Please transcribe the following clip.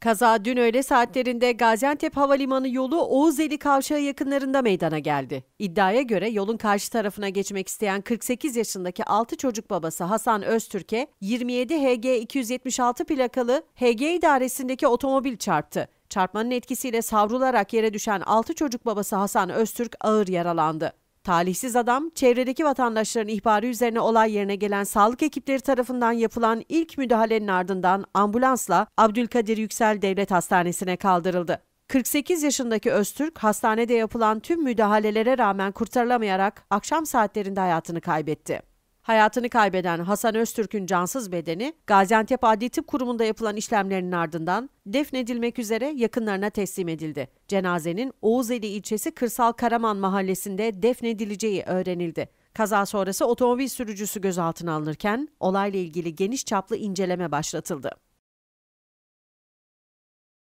Kaza dün öğle saatlerinde Gaziantep Havalimanı yolu Oğuzeli Kavşağı yakınlarında meydana geldi. İddiaya göre yolun karşı tarafına geçmek isteyen 48 yaşındaki 6 çocuk babası Hasan Öztürk'e 27 HG 276 plakalı HG idaresindeki otomobil çarptı. Çarpmanın etkisiyle savrularak yere düşen 6 çocuk babası Hasan Öztürk ağır yaralandı. Talihsiz adam çevredeki vatandaşların ihbarı üzerine olay yerine gelen sağlık ekipleri tarafından yapılan ilk müdahalenin ardından ambulansla Abdülkadir Yüksel Devlet Hastanesi'ne kaldırıldı. 48 yaşındaki Öztürk hastanede yapılan tüm müdahalelere rağmen kurtarılamayarak akşam saatlerinde hayatını kaybetti. Hayatını kaybeden Hasan Öztürk'ün cansız bedeni Gaziantep Adli Tıp Kurumu'nda yapılan işlemlerin ardından defnedilmek üzere yakınlarına teslim edildi. Cenazenin Oğuzeli ilçesi Kırsal Karaman mahallesinde defnedileceği öğrenildi. Kaza sonrası otomobil sürücüsü gözaltına alınırken olayla ilgili geniş çaplı inceleme başlatıldı.